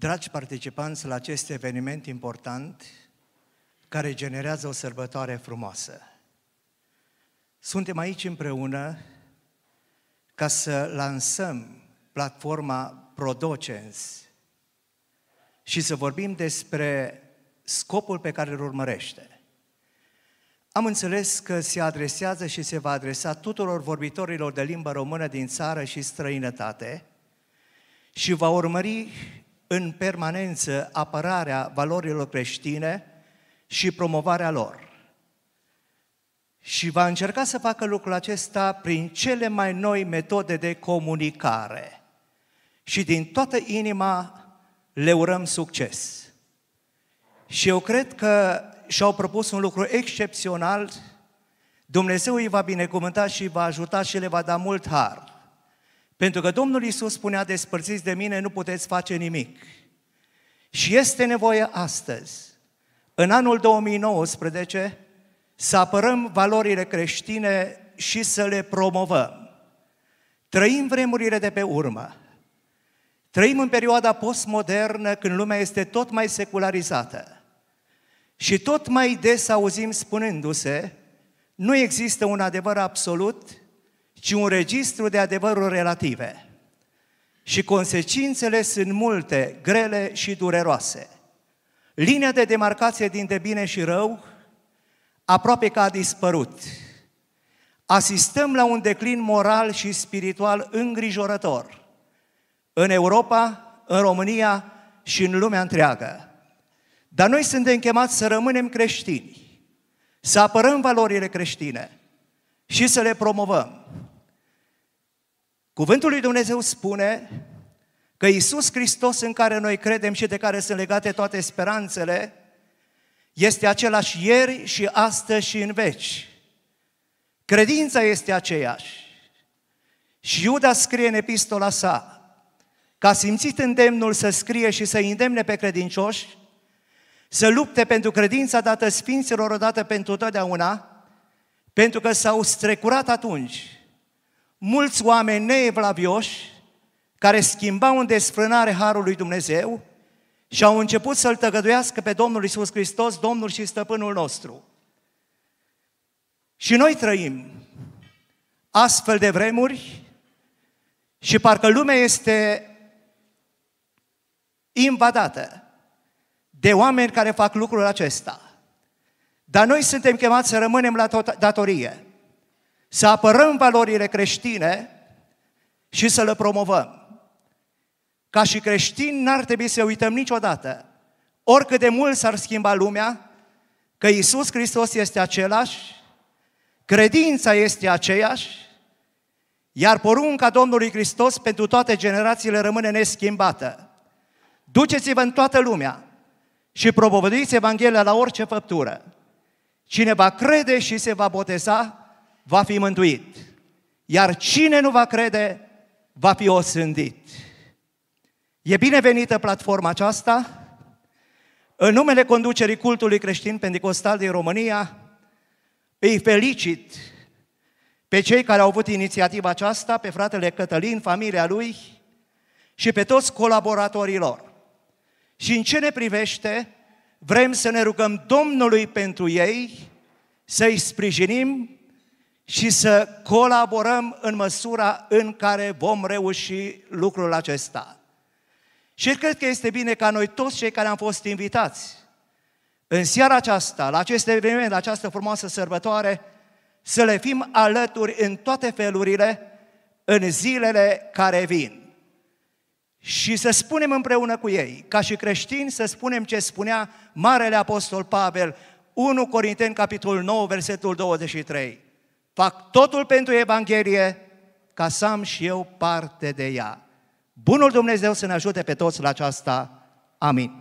Dragi participanți la acest eveniment important care generează o sărbătoare frumoasă. Suntem aici împreună ca să lansăm platforma Prodocens și să vorbim despre scopul pe care îl urmărește. Am înțeles că se adresează și se va adresa tuturor vorbitorilor de limba română din țară și străinătate și va urmări în permanență apărarea valorilor creștine și promovarea lor. Și va încerca să facă lucrul acesta prin cele mai noi metode de comunicare. Și din toată inima le urăm succes. Și eu cred că și-au propus un lucru excepțional. Dumnezeu îi va binecuvânta și îi va ajuta și le va da mult har. Pentru că Domnul Iisus spunea, despărțiți de mine, nu puteți face nimic. Și este nevoie astăzi, în anul 2019, să apărăm valorile creștine și să le promovăm. Trăim vremurile de pe urmă. Trăim în perioada postmodernă când lumea este tot mai secularizată. Și tot mai des auzim spunându-se, nu există un adevăr absolut, ci un registru de adevăruri relative. Și consecințele sunt multe, grele și dureroase. Linia de demarcație dintre bine și rău aproape că a dispărut. Asistăm la un declin moral și spiritual îngrijorător în Europa, în România și în lumea întreagă. Dar noi suntem chemați să rămânem creștini, să apărăm valorile creștine și să le promovăm. Cuvântul lui Dumnezeu spune că Isus Hristos în care noi credem și de care sunt legate toate speranțele, este același ieri și astăzi și în veci. Credința este aceeași. Și Iuda scrie în epistola sa, că a simțit îndemnul să scrie și să îndemne pe credincioși, să lupte pentru credința dată Sfinților odată pentru totdeauna, pentru că s-au strecurat atunci mulți oameni neevlavioși care schimbau în desfrânare Harul lui Dumnezeu și au început să-L tăgăduiască pe Domnul Isus Hristos, Domnul și Stăpânul nostru. Și noi trăim astfel de vremuri și parcă lumea este invadată de oameni care fac lucrul acesta. Dar noi suntem chemați să rămânem la datorie să apărăm valorile creștine și să le promovăm. Ca și creștini n-ar trebui să uităm niciodată, oricât de mult s-ar schimba lumea, că Isus Hristos este același, credința este aceeași, iar porunca Domnului Hristos pentru toate generațiile rămâne neschimbată. Duceți-vă în toată lumea și propovăduiți Evanghelia la orice făptură. Cine va crede și se va boteza, va fi mântuit, iar cine nu va crede, va fi osândit. E binevenită platforma aceasta. În numele conducerii cultului creștin pentecostal din România, îi felicit pe cei care au avut inițiativa aceasta, pe fratele Cătălin, familia lui și pe toți colaboratorii lor. Și în ce ne privește, vrem să ne rugăm Domnului pentru ei, să-i sprijinim și să colaborăm în măsura în care vom reuși lucrul acesta. Și cred că este bine ca noi toți cei care am fost invitați în seara aceasta, la acest eveniment, la această frumoasă sărbătoare, să le fim alături în toate felurile în zilele care vin. Și să spunem împreună cu ei, ca și creștini, să spunem ce spunea Marele Apostol Pavel, 1 Corinteni, capitolul 9, versetul 23 fac totul pentru Evanghelie ca să am și eu parte de ea. Bunul Dumnezeu să ne ajute pe toți la aceasta. Amin.